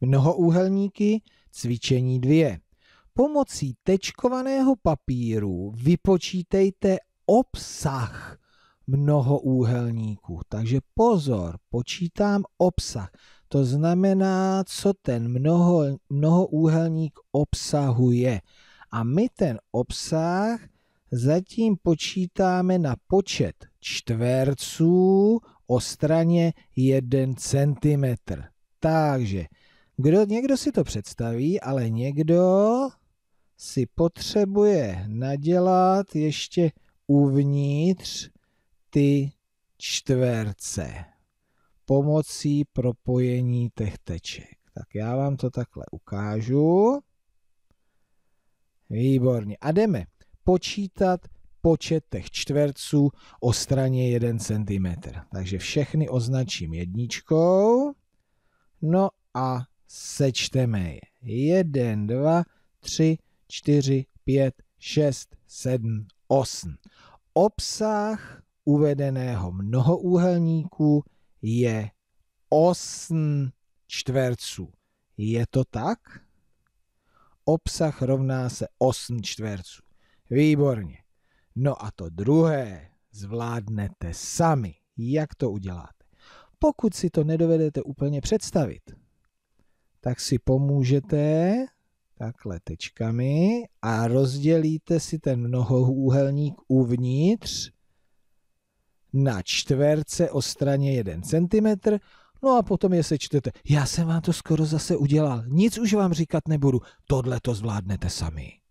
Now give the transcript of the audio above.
mnohoúhelníky, cvičení dvě. Pomocí tečkovaného papíru vypočítejte obsah mnohoúhelníku. Takže pozor, počítám obsah. To znamená, co ten mnoho, mnohoúhelník obsahuje. A my ten obsah zatím počítáme na počet čtverců o straně 1 cm. Takže kdo, někdo si to představí, ale někdo si potřebuje nadělat ještě uvnitř ty čtverce pomocí propojení těch teček. Tak já vám to takhle ukážu. Výborně. A jdeme počítat počet těch čtverců o straně 1 cm. Takže všechny označím jedničkou. No a sečteme je. 1, 2, 3, 4, 5, 6, 7, 8. Obsah uvedeného mnohoúhelníku je 8 čtverců. Je to tak? Obsah rovná se 8 čtverců. Výborně. No a to druhé zvládnete sami. Jak to uděláte? Pokud si to nedovedete úplně představit, tak si pomůžete takhle tečkami a rozdělíte si ten mnohoúhelník uvnitř na čtverce o straně 1 cm, no a potom je sečtete. Já jsem vám to skoro zase udělal, nic už vám říkat nebudu, tohle to zvládnete sami.